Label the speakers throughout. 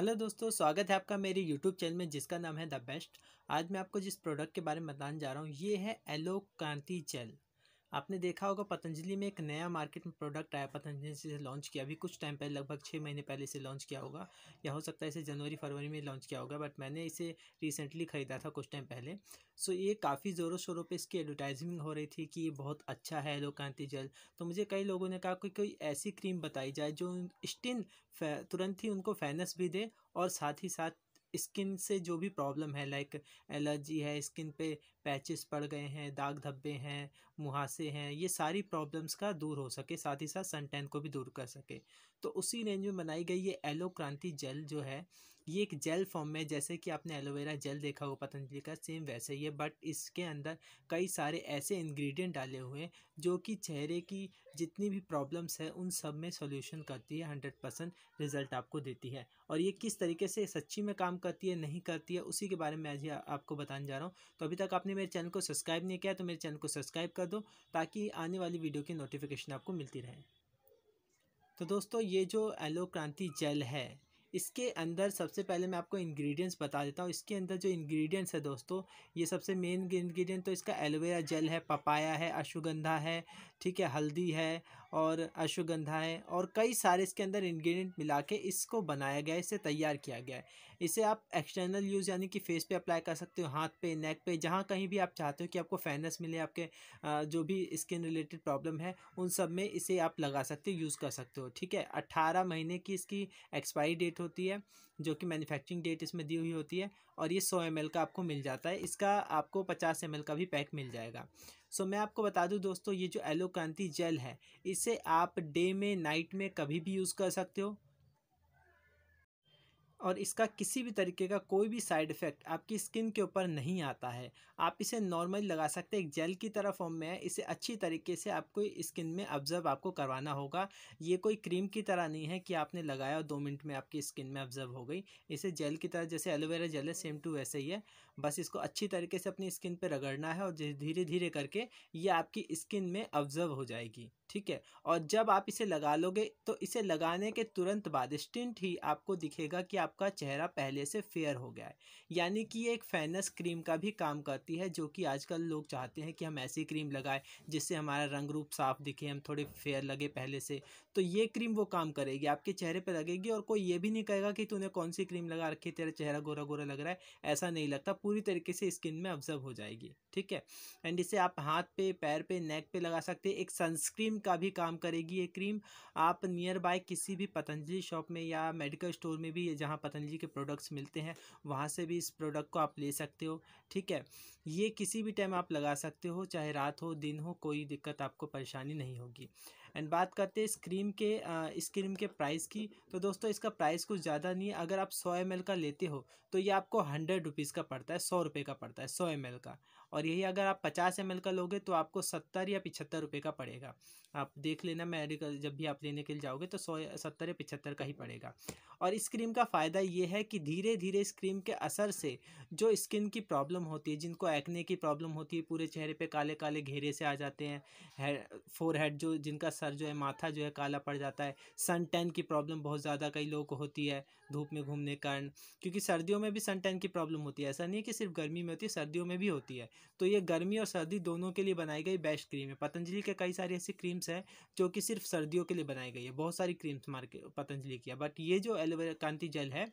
Speaker 1: hello दोस्तों स्वागत है आपका मेरे यूट्यूब चैनल में जिसका नाम है द बेस्ट आज मैं आपको जिस प्रोडक्ट के बारे में बताने जा रहा हूँ ये है एलो क्रांति जेल आपने देखा होगा पतंजलि में एक नया मार्केट में प्रोडक्ट आया पतंजलि से लॉन्च किया अभी कुछ टाइम पहले लगभग छः महीने पहले इसे लॉन्च किया होगा या हो सकता है इसे जनवरी फरवरी में लॉन्च किया होगा बट मैंने इसे रिसेंटली ख़रीदा था कुछ टाइम पहले सो ये काफ़ी ज़ोरों शोरों पर इसकी एडवर्टाइजिंग हो रही थी कि ये बहुत अच्छा है लोकांति जल तो मुझे कई लोगों ने कहा कि कोई ऐसी क्रीम बताई जाए जो स्टिन तुरंत ही उनको फैनस भी दे और साथ ही साथ स्किन से जो भी प्रॉब्लम है लाइक एलर्जी है स्किन पे पैचेस पड़ गए हैं दाग धब्बे हैं मुहासे हैं ये सारी प्रॉब्लम्स का दूर हो सके साथ ही साथ सनटैन को भी दूर कर सके तो उसी रेंज में बनाई गई ये एलो क्रांति जेल जो है ये एक जेल फॉर्म में जैसे कि आपने एलोवेरा जेल देखा हो पतंजलि का सेम वैसे ही है बट इसके अंदर कई सारे ऐसे इंग्रेडिएंट डाले हुए हैं जो कि चेहरे की जितनी भी प्रॉब्लम्स है उन सब में सोल्यूशन करती है हंड्रेड परसेंट रिजल्ट आपको देती है और ये किस तरीके से सच्ची में काम करती है नहीं करती है उसी के बारे में आज आपको बताने जा रहा हूँ तो अभी तक आपने मेरे चैनल को सब्सक्राइब नहीं किया तो मेरे चैनल को सब्सक्राइब कर दो ताकि आने वाली वीडियो की नोटिफिकेशन आपको मिलती रहे तो दोस्तों ये जो एलो क्रांति जेल है इसके अंदर सबसे पहले मैं आपको इंग्रेडिएंट्स बता देता हूँ इसके अंदर जो इंग्रेडिएंट्स है दोस्तों ये सबसे मेन इंग्रेडिएंट तो इसका एलोवेरा जेल है पपाया है अश्वगंधा है ठीक है हल्दी है और अश्वगंधा है और कई सारे इसके अंदर इंग्रेडिएंट मिला के इसको बनाया गया है इसे तैयार किया गया है इसे आप एक्सटर्नल यूज़ यानी कि फेस पे अप्लाई कर सकते हो हाथ पे नेक पे जहाँ कहीं भी आप चाहते हो कि आपको फेयरनेस मिले आपके जो भी स्किन रिलेटेड प्रॉब्लम है उन सब में इसे आप लगा सकते हो यूज़ कर सकते हो ठीक है अट्ठारह महीने की इसकी एक्सपायरी डेट होती है जो कि मैन्युफैक्चरिंग डेट इसमें दी हुई होती है और ये सौ एम का आपको मिल जाता है इसका आपको पचास एम का भी पैक मिल जाएगा सो मैं आपको बता दूं दोस्तों ये जो एलो क्रांति जेल है इसे आप डे में नाइट में कभी भी यूज़ कर सकते हो और इसका किसी भी तरीके का कोई भी साइड इफ़ेक्ट आपकी स्किन के ऊपर नहीं आता है आप इसे नॉर्मली लगा सकते हैं एक जेल की तरह फॉर्म में है इसे अच्छी तरीके से आपको स्किन में ऑब्जर्व आपको करवाना होगा ये कोई क्रीम की तरह नहीं है कि आपने लगाया और दो मिनट में आपकी स्किन में ऑब्जर्व हो गई इसे जेल की तरह जैसे एलोवेरा जेल है सेम टू वैसे ही है बस इसको अच्छी तरीके से अपनी स्किन पे रगड़ना है और धीरे धीरे करके ये आपकी स्किन में ऑब्जर्व हो जाएगी ठीक है और जब आप इसे लगा लोगे तो इसे लगाने के तुरंत बाद स्टिंट ही आपको दिखेगा कि आपका चेहरा पहले से फेयर हो गया है यानी कि ये एक फेनस क्रीम का भी काम करती है जो कि आजकल लोग चाहते हैं कि हम ऐसी क्रीम लगाएं जिससे हमारा रंग रूप साफ दिखे हम थोड़े फेयर लगे पहले से तो ये क्रीम वो काम करेगी आपके चेहरे पर लगेगी और कोई ये भी नहीं कहेगा कि तूने कौन सी क्रीम लगा रखी तेरा चेहरा गोरा गोरा लग रहा है ऐसा नहीं लगता पूरी तरीके से स्किन में ऑब्जर्व हो जाएगी ठीक है एंड इसे आप हाथ पे पैर पे नेक पे लगा सकते हैं एक सनस्क्रीन का भी काम करेगी ये क्रीम आप नियर बाय किसी भी पतंजलि शॉप में या मेडिकल स्टोर में भी जहाँ पतंजलि के प्रोडक्ट्स मिलते हैं वहाँ से भी इस प्रोडक्ट को आप ले सकते हो ठीक है ये किसी भी टाइम आप लगा सकते हो चाहे रात हो दिन हो कोई दिक्कत आपको परेशानी नहीं होगी एंड बात करते हैं इस क्रीम के इस क्रीम के प्राइस की तो दोस्तों इसका प्राइस कुछ ज़्यादा नहीं है अगर आप सौ एम का लेते हो तो ये आपको हंड्रेड रुपीज़ का पड़ता है सौ रुपये का पड़ता है सौ एम का और यही अगर आप पचास एम का लोगे तो आपको सत्तर या पिछहत्तर रुपये का पड़ेगा आप देख लेना मेडिकल जब भी आप लेने के लिए जाओगे तो सौ सत्तर या पिछहत्तर का ही पड़ेगा और इस क्रीम का फ़ायदा ये है कि धीरे धीरे इस क्रीम के असर से जो स्किन की प्रॉब्लम होती है जिनको एक्ने की प्रॉब्लम होती है पूरे चेहरे पर काले काले घेरे से आ जाते हैं फोर हेड जो जिनका सर जो है माथा जो है काला पड़ जाता है सन टैन की प्रॉब्लम बहुत ज़्यादा कई लोगों को होती है धूप में घूमने कारण क्योंकि सर्दियों में भी सन टैन की प्रॉब्लम होती है ऐसा नहीं है कि सिर्फ गर्मी में होती है सर्दियों में भी होती है तो ये गर्मी और सर्दी दोनों के लिए बनाई गई बेस्ट क्रीम है पतंजलि के कई सारी ऐसी क्रीम्स हैं जो कि सिर्फ सर्दियों के लिए बनाई गई है बहुत सारी क्रीम्स मार्केट पतंजलि की है बट ये जो एलोवेरा कांति जेल है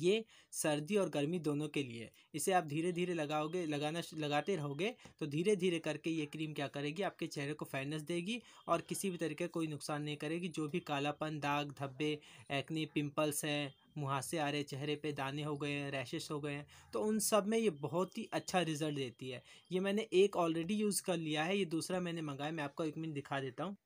Speaker 1: ये सर्दी और गर्मी दोनों के लिए इसे आप धीरे धीरे लगाओगे लगाना लगाते रहोगे तो धीरे धीरे करके ये क्रीम क्या करेगी आपके चेहरे को फेयरनेस देगी और किसी भी तरीके कोई नुकसान नहीं करेगी जो भी कालापन दाग धब्बे एक्ने पिंपल्स हैं मुहासे आ रहे चेहरे पे दाने हो गए हैं रैशेस हो गए हैं तो उन सब में ये बहुत ही अच्छा रिजल्ट देती है ये मैंने एक ऑलरेडी यूज़ कर लिया है ये दूसरा मैंने मंगाया मैं आपको एक मिनट दिखा देता हूँ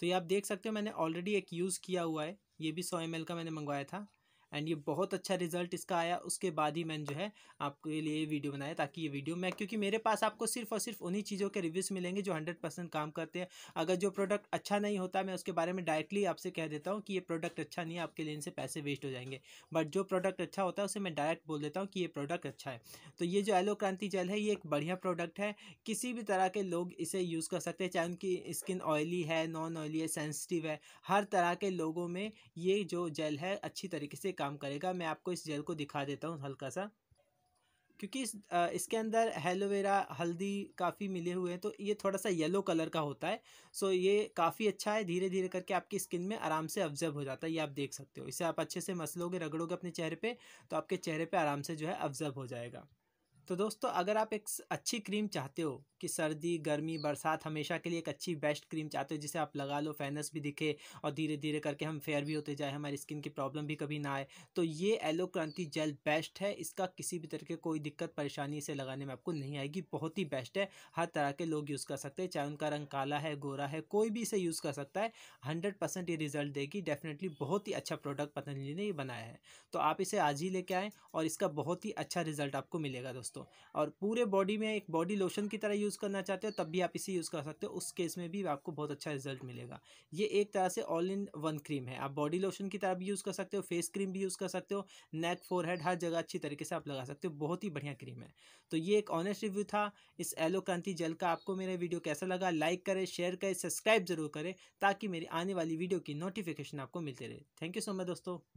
Speaker 1: तो ये आप देख सकते हो मैंने ऑलरेडी एक यूज़ किया हुआ है ये भी सौ एम का मैंने मंगवाया था एंड ये बहुत अच्छा रिजल्ट इसका आया उसके बाद ही मैंने जो है आपके लिए वीडियो बनाया ताकि ये वीडियो मैं क्योंकि मेरे पास आपको सिर्फ और सिर्फ उन्हीं चीज़ों के रिव्यूज़ मिलेंगे जो हंड्रेड काम करते हैं अगर जो प्रोडक्ट अच्छा नहीं होता मैं उसके बारे में डायरेक्टली आपसे कह देता हूँ कि ये प्रोडक्ट अच्छा नहीं है आपके लिए इनसे पैसे वेस्ट हो जाएंगे बट जो प्रोडक्ट अच्छा होता है उसे मैं डायरेक्ट बोल देता हूँ कि ये प्रोडक्ट अच्छा है तो ये जो एलो क्रांति जेल है ये एक बढ़िया प्रोडक्ट है किसी भी तरह के लोग इसे यूज़ कर सकते हैं चाहे उनकी स्किन ऑयली है नॉन ऑयली है सेंसिटिव है हर तरह के लोगों में ये जो जेल है अच्छी तरीके से काम करेगा मैं आपको इस जेल को दिखा देता हूँ हल्का सा क्योंकि इस इसके अंदर एलोवेरा हल्दी काफ़ी मिले हुए हैं तो ये थोड़ा सा येलो कलर का होता है सो ये काफ़ी अच्छा है धीरे धीरे करके आपकी स्किन में आराम से ऑब्जर्व हो जाता है ये आप देख सकते हो इसे आप अच्छे से मसलोगे रगड़ोगे अपने चेहरे पे तो आपके चेहरे पे आराम से जो है ऑब्जर्व हो जाएगा तो दोस्तों अगर आप एक अच्छी क्रीम चाहते हो कि सर्दी गर्मी बरसात हमेशा के लिए एक अच्छी बेस्ट क्रीम चाहते हो जिसे आप लगा लो फेनस भी दिखे और धीरे धीरे करके हम फेयर भी होते जाए हमारी स्किन की प्रॉब्लम भी कभी ना आए तो ये एलो क्रांति जेल बेस्ट है इसका किसी भी तरह की कोई दिक्कत परेशानी इसे लगाने में आपको नहीं आएगी बहुत ही बेस्ट है हर तरह के लोग यूज़ कर सकते हैं चाहे उनका रंग काला है गोरा है कोई भी इसे यूज़ कर सकता है हंड्रेड ये रिजल्ट देगी डेफिनेटली बहुत ही अच्छा प्रोडक्ट पतंजलि ने ये बनाया है तो आप इसे आज ही लेके आएँ और इसका बहुत ही अच्छा रिजल्ट आपको मिलेगा दोस्तों दोस्तों और पूरे बॉडी में एक बॉडी लोशन की तरह यूज़ करना चाहते हो तब भी आप इसे यूज़ कर सकते हो उस केस में भी आपको बहुत अच्छा रिजल्ट मिलेगा ये एक तरह से ऑल इन वन क्रीम है आप बॉडी लोशन की तरह भी यूज़ कर सकते हो फेस क्रीम भी यूज़ कर सकते हो नेक फोरहेड हर जगह अच्छी तरीके से आप लगा सकते हो बहुत ही बढ़िया क्रीम है तो ये एक ऑनेस्ट रिव्यू था इस एलो क्रांति जेल का आपको मेरा वीडियो कैसा लगा लाइक करें शेयर करें सब्सक्राइब जरूर करें ताकि मेरी आने वाली वीडियो की नोटिफिकेशन आपको मिलते रहे थैंक यू सो मच दोस्तों